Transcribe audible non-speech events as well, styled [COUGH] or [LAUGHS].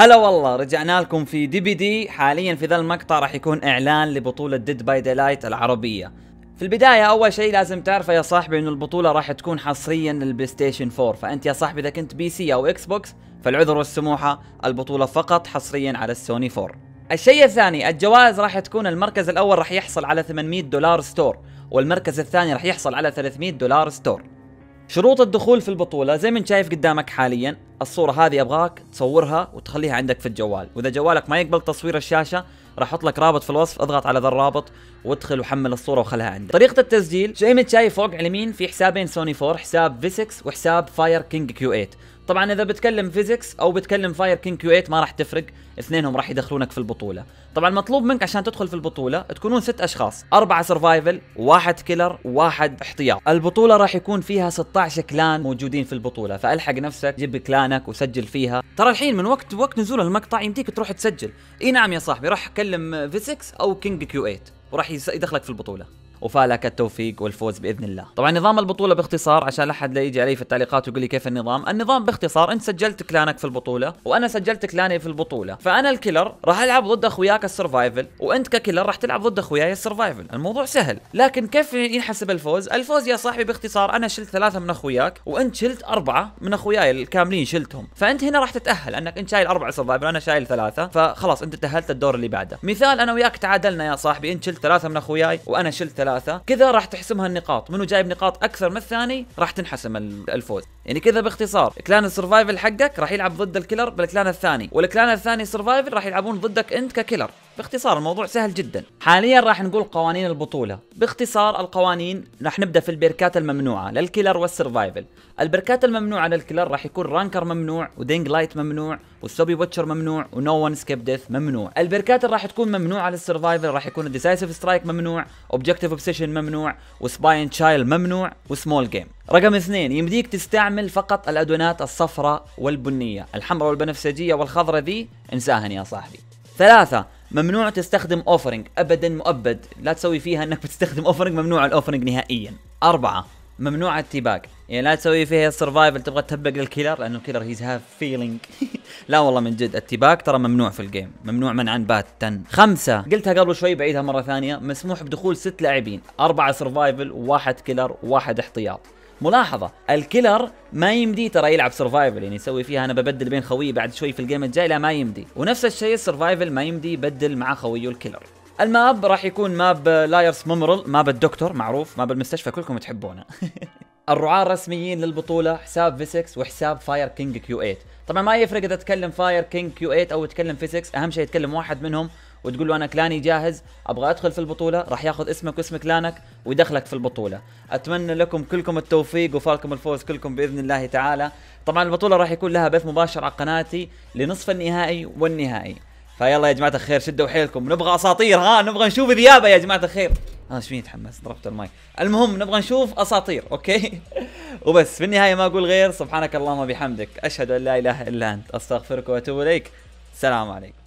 هلا والله رجعنا لكم في دي بي دي حاليا في ذا المقطع راح يكون اعلان لبطولة ديد باي ديلايت العربية في البداية أول شيء لازم تعرفه يا صاحبي إنه البطولة راح تكون حصريا للبلاي ستيشن 4 فأنت يا صاحبي إذا كنت بي سي أو إكس بوكس فالعذر والسموحة البطولة فقط حصريا على السوني 4 الشيء الثاني الجوائز راح تكون المركز الأول راح يحصل على 800 دولار ستور والمركز الثاني راح يحصل على 300 دولار ستور شروط الدخول في البطولة زي ما انت شايف قدامك حاليا الصوره هذه ابغاك تصورها وتخليها عندك في الجوال واذا جوالك ما يقبل تصوير الشاشه راح احط لك رابط في الوصف اضغط على ذا الرابط وادخل وحمل الصوره وخلها عندك طريقه التسجيل زي ما شايف فوق على اليمين في حسابين سوني 4 حساب في 6 وحساب فاير كينج كيو 8 طبعا اذا بتكلم فيزكس او بتكلم فاير كينج كيو 8 ما راح تفرق اثنينهم راح يدخلونك في البطوله طبعا مطلوب منك عشان تدخل في البطوله تكونون ست اشخاص أربعة سرفايفل واحد كيلر واحد احتياط البطوله راح يكون فيها 16 كلان موجودين في البطوله فالحق نفسك جيب كلانك وسجل فيها ترى الحين من وقت وقت نزول المقطع يمديك تروح تسجل اي نعم يا صاحبي راح اكلم فيزكس او كينج كيو 8 وراح يدخلك في البطوله وفالك التوفيق والفوز باذن الله طبعا نظام البطوله باختصار عشان لا حد لا يجي علي في التعليقات ويقول لي كيف النظام النظام باختصار انت سجلت كلانك في البطوله وانا سجلت كلاني في البطوله فانا الكيلر راح العب ضد اخوياك السرفايفل وانت ككيلر راح تلعب ضد اخوياي السرفايفل الموضوع سهل لكن كيف ينحسب الفوز الفوز يا صاحبي باختصار انا شلت ثلاثه من اخوياك وانت شلت اربعه من اخوياي الكاملين شلتهم فانت هنا راح تتاهل انك انت شايل اربعه سرفايفل انا شايل ثلاثه فخلاص انت تاهلت الدور اللي بعده مثال انا وياك تعادلنا يا صاحبي انت شلت ثلاثه من اخوياي وانا شلت ثلاثة ثلاثة كذا راح تحسمها النقاط منو جايب نقاط أكثر من الثاني راح تنحسم الفوز يعني كذا باختصار كلان السرفايفل حقك راح يلعب ضد الكيلر بالكلان الثاني والكلان الثاني سرفايفل راح يلعبون ضدك أنت ككيلر باختصار الموضوع سهل جدا حاليا راح نقول قوانين البطوله باختصار القوانين راح نبدا في البركات الممنوعه للكيلر والسرفايفل البركات الممنوعه للكيلر راح يكون رانكر ممنوع ودينج لايت ممنوع والسوبي بوتشر ممنوع ونو ون سكيب ديث ممنوع البركات اللي راح تكون ممنوعه للسرفايفل راح يكون الديسايسيف سترايك ممنوع اوبجكتيف اوبسيشن ممنوع وسباين تشايل ممنوع وسمول جيم رقم اثنين يمديك تستعمل فقط الادونات الصفراء والبنيه الحمراء والبنفسجيه والخضراء ذي انساهن يا صاحبي ثلاثة ممنوع تستخدم اوفرنج ابدا مؤبد لا تسوي فيها انك بتستخدم اوفرنج ممنوع الاوفرنج نهائيا أربعة ممنوع التيباك يعني لا تسوي فيها سرفايفل تبغى تتبق للكيلر لانه الكيلر هيز هاف فيلينج لا والله من جد التيباك ترى ممنوع في الجيم ممنوع منعا باتا خمسة قلتها قبل شوي بعيدها مرة ثانية مسموح بدخول ست لاعبين أربعة سرفايفل وواحد كيلر وواحد احتياط ملاحظه الكيلر ما يمدي ترى يلعب سرفايفل يعني يسوي فيها انا ببدل بين خويي بعد شوي في الجيم الجاي لا ما يمدي ونفس الشيء السرفايفل ما يمدي يبدل مع خويه الكيلر الماب راح يكون ماب لايرس ميمورال ماب الدكتور معروف ماب المستشفى كلكم تحبونه [LAUGHS] الرعاة الرسميين للبطولة حساب فيسكس وحساب فاير كينج كيو 8 طبعا ما يفرق اذا تكلم فاير كينج كيو 8 او تكلم فيسكس اهم شيء يتكلم واحد منهم وتقول له انا كلاني جاهز ابغى ادخل في البطوله راح ياخذ اسمك واسم كلانك ويدخلك في البطوله اتمنى لكم كلكم التوفيق وفالكم الفوز كلكم باذن الله تعالى طبعا البطوله راح يكون لها بث مباشر على قناتي لنصف النهائي والنهائي فيلا يا جماعه الخير شدوا حيلكم نبغى اساطير ها نبغى نشوف ذيابه يا جماعه الخير انا آه شوي تحمس ضربت الماي المهم نبغى نشوف اساطير اوكي [LAUGHS] وبس في النهايه ما اقول غير سبحانك اللهم وبحمدك اشهد ان لا اله الا انت استغفرك واتوب اليك السلام عليكم